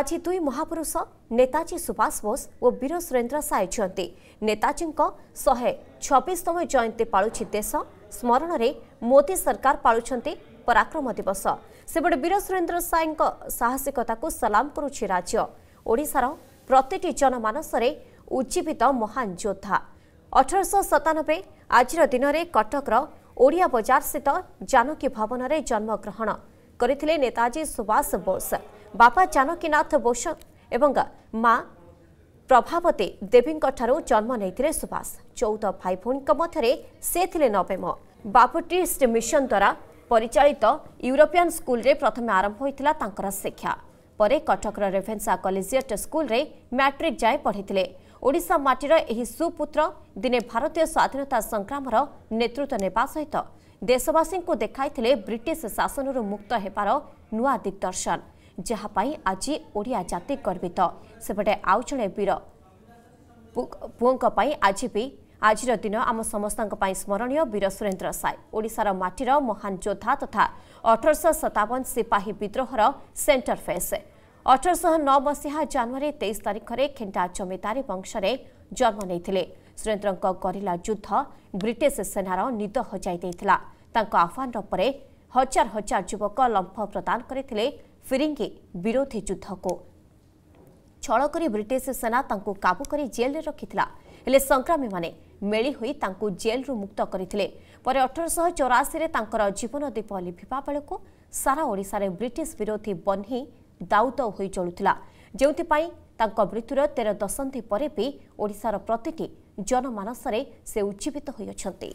ଆଜି ଦୁଇ ମହାପୁରୁଷ ନେତାଜୀ ସୁଭାଷ ବୋଷ ଓ ବୀର ସୁରେନ୍ଦ୍ର ସାଇଛନ୍ତି ନେତାଜୀଙ୍କ ଶହେ ଛବିଶତମ ଜୟନ୍ତୀ ପାଳୁଛି ଦେଶ ସ୍ମରଣରେ ମୋଦି ସରକାର ପାଳୁଛନ୍ତି ପରାକ୍ରମ ଦିବସ ସେପଟେ ବୀର ସୁରେନ୍ଦ୍ର ସାଏଙ୍କ ସାହସିକତାକୁ ସଲାମ କରୁଛି ରାଜ୍ୟ ଓଡ଼ିଶାର ପ୍ରତିଟି ଜନମାନସରେ ଉଜ୍ଜୀବିତ ମହାନ ଯୋଦ୍ଧା ଅଠରଶହ ସତାନବେ ଆଜିର ଦିନରେ କଟକର ଓଡ଼ିଆ ବଜାରସ୍ଥିତ ଜାନକୀ ଭବନରେ ଜନ୍ମଗ୍ରହଣ କରିଥିଲେ ନେତାଜୀ ସୁଭାଷ ବୋଷ ବାପା ଜାନକୀନାଥ ବୋଷ ଏବଂ ମା ପ୍ରଭାବତୀ ଦେବୀଙ୍କଠାରୁ ଜନ୍ମ ନେଇଥିଲେ ସୁଭାଷ ଚଉଦ ଭାଇ ଭଉଣୀଙ୍କ ମଧ୍ୟରେ ସେ ଥିଲେ ନବେମ ବାପଟିଷ୍ଟ ମିଶନ ଦ୍ୱାରା ପରିଚାଳିତ ୟୁରୋପିଆନ୍ ସ୍କୁଲରେ ପ୍ରଥମେ ଆରମ୍ଭ ହୋଇଥିଲା ତାଙ୍କର ଶିକ୍ଷା ପରେ କଟକର ରେଭେନ୍ସା କଲେଜିଏଟ୍ ସ୍କୁଲରେ ମ୍ୟାଟ୍ରିକ୍ ଯାଏ ପଢ଼ିଥିଲେ ଓଡ଼ିଶା ମାଟିର ଏହି ସୁପୁତ୍ର ଦିନେ ଭାରତୀୟ ସ୍ୱାଧୀନତା ସଂଗ୍ରାମର ନେତୃତ୍ୱ ନେବା ସହିତ ଦେଶବାସୀଙ୍କୁ ଦେଖାଇଥିଲେ ବ୍ରିଟିଶ ଶାସନରୁ ମୁକ୍ତ ହେବାର ନୂଆ ଦିଗ୍ଦର୍ଶନ ଯାହାପାଇଁ ଆଜି ଓଡ଼ିଆ ଜାତି ଗର୍ବିତ ସେପଟେ ଆଉ ଜଣେ ବୀର ପୁଅଙ୍କ ପାଇଁ ଆଜି ବି ଆଜିର ଦିନ ଆମ ସମସ୍ତଙ୍କ ପାଇଁ ସ୍ମରଣୀୟ ବୀର ସୁରେନ୍ଦ୍ର ସାଏ ଓଡ଼ିଶାର ମାଟିର ମହାନ ଯୋଦ୍ଧା ତଥା ଅଠରଶହ ସତାବନ ସିପାହୀ ବିଦ୍ରୋହର ସେଣ୍ଟର ଫେସ୍ ଅଠରଶହ ନଅ ମସିହା ଜାନୁଆରୀ ତେଇଶ ତାରିଖରେ ଖେଣ୍ଟା ଜମିଦାରୀ ବଂଶରେ ଜନ୍ମ ନେଇଥିଲେ ସୁରେନ୍ଦ୍ରଙ୍କ ଗରିଲା ଯୁଦ୍ଧ ବ୍ରିଟିଶ ସେନାର ନିଦ ହଜାଇ ଦେଇଥିଲା ତାଙ୍କ ଆହ୍ୱାନର ପରେ ହଜାର ହଜାର ଯୁବକ ଲମ୍ଫ ପ୍ରଦାନ କରିଥିଲେ ଫିରିଙ୍ଗି ବିରୋଧୀ ଯୁଦ୍ଧକୁ ଛଳ କରି ବ୍ରିଟିଶ ସେନା ତାଙ୍କୁ କାବୁ କରି ଜେଲ୍ରେ ରଖିଥିଲା ହେଲେ ସଂକ୍ରାମୀମାନେ ମେଳି ହୋଇ ତାଙ୍କୁ ଜେଲ୍ରୁ ମୁକ୍ତ କରିଥିଲେ ପରେ ଅଠରଶହ ଚଉରାଅଶୀରେ ତାଙ୍କର ଜୀବନ ଦୀପ ଲିଭିବା ବେଳକୁ ସାରା ଓଡ଼ିଶାରେ ବ୍ରିଟିଶ ବିରୋଧୀ ବହ୍ନି ଦାଉଦ ହୋଇ ଚଳୁଥିଲା ଯେଉଁଥିପାଇଁ ତାଙ୍କ ମୃତ୍ୟୁର ତେର ଦଶନ୍ଧି ପରେ ବି ଓଡ଼ିଶାର ପ୍ରତିଟି ଜନମାନସରେ ସେ ଉଜ୍ଜୀବିତ ହୋଇଅଛନ୍ତି